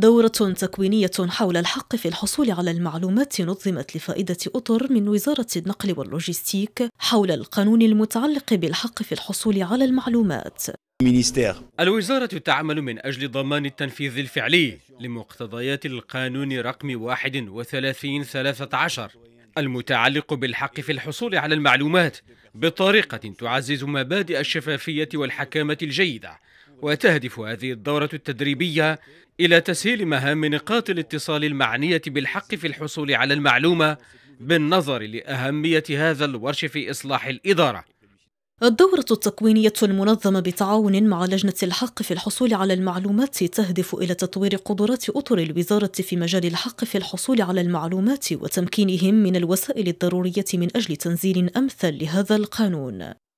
دورة تكوينية حول الحق في الحصول على المعلومات نظمت لفائدة أطر من وزارة النقل واللوجستيك حول القانون المتعلق بالحق في الحصول على المعلومات الوزارة تعمل من أجل ضمان التنفيذ الفعلي لمقتضيات القانون رقم 3113 المتعلق بالحق في الحصول على المعلومات بطريقة تعزز مبادئ الشفافية والحكامة الجيدة وتهدف هذه الدورة التدريبية إلى تسهيل مهام نقاط الاتصال المعنية بالحق في الحصول على المعلومة بالنظر لأهمية هذا الورش في إصلاح الإدارة الدورة التكوينية المنظمة بتعاون مع لجنة الحق في الحصول على المعلومات تهدف إلى تطوير قدرات أطر الوزارة في مجال الحق في الحصول على المعلومات وتمكينهم من الوسائل الضرورية من أجل تنزيل أمثل لهذا القانون